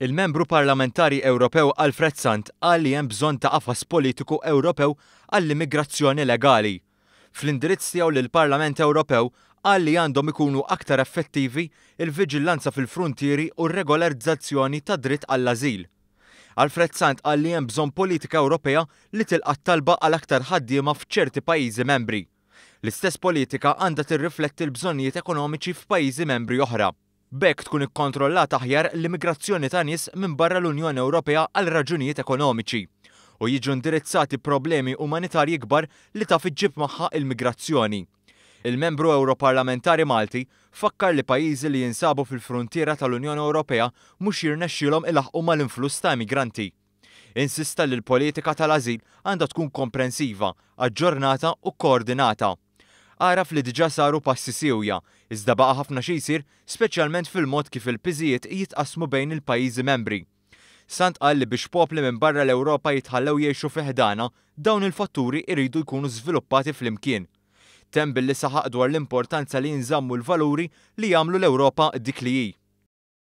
Il-membru parlamentari Ewropew Alfred Sant qal li hemm bżonn ta' qafas politiku Ewropew għall-immigrazzjoni legali. Fl-indirizz tiegħu lill parlament Ewropew qal li għandhom ikunu aktar effettivi il-viġillanza fil-frontieri u r-regolarizzazzjoni ta' dritt għall-azil. Alfred Sant qal li hemm bżonn politika Ewropea li tilqat talba għal aktar ħaddiema f'ċerti pajjiżi membri. L-istess politika għandha tirrifletti l-bżonnijiet ekonomiċi f'pajjiżi membri oħra. Bekk tkun ikkontrollat aħjar l-immigrazzjoni ta' nies minn barra l-Unjoni Ewropea għal raġunijiet ekonomiċi u jiġu indirizzati problemi umanitarji kbar li taf fiġġib magħha il-migrazzjoni. Il-membru Europarlamentari Malti fakkar li pajjiżi li jinsabu fil-frontiera tal-Unjoni Ewropea mhux jirnexxilhom ilaħqu mal-influss ta' migranti. Insista li l-politika tal-azil għandha tkun komprensiva, aġġornata u koordinata għaraf li diġa saru passi siwja, iżda baqa ħafna xisir, speċjalment fil-mod kif il-piżijiet jitqasmu bejn il-pajjiżi membri. Sant qal li biex popli minn barra l-Ewropa jitħallew jiexu fiħdana, dawn il-fatturi iridu jkunu żviluppati fl-imkien. Tem billi saħaq dwar l-importanza li jinżammu l-valuri li jagħmlu l-Ewropa dik li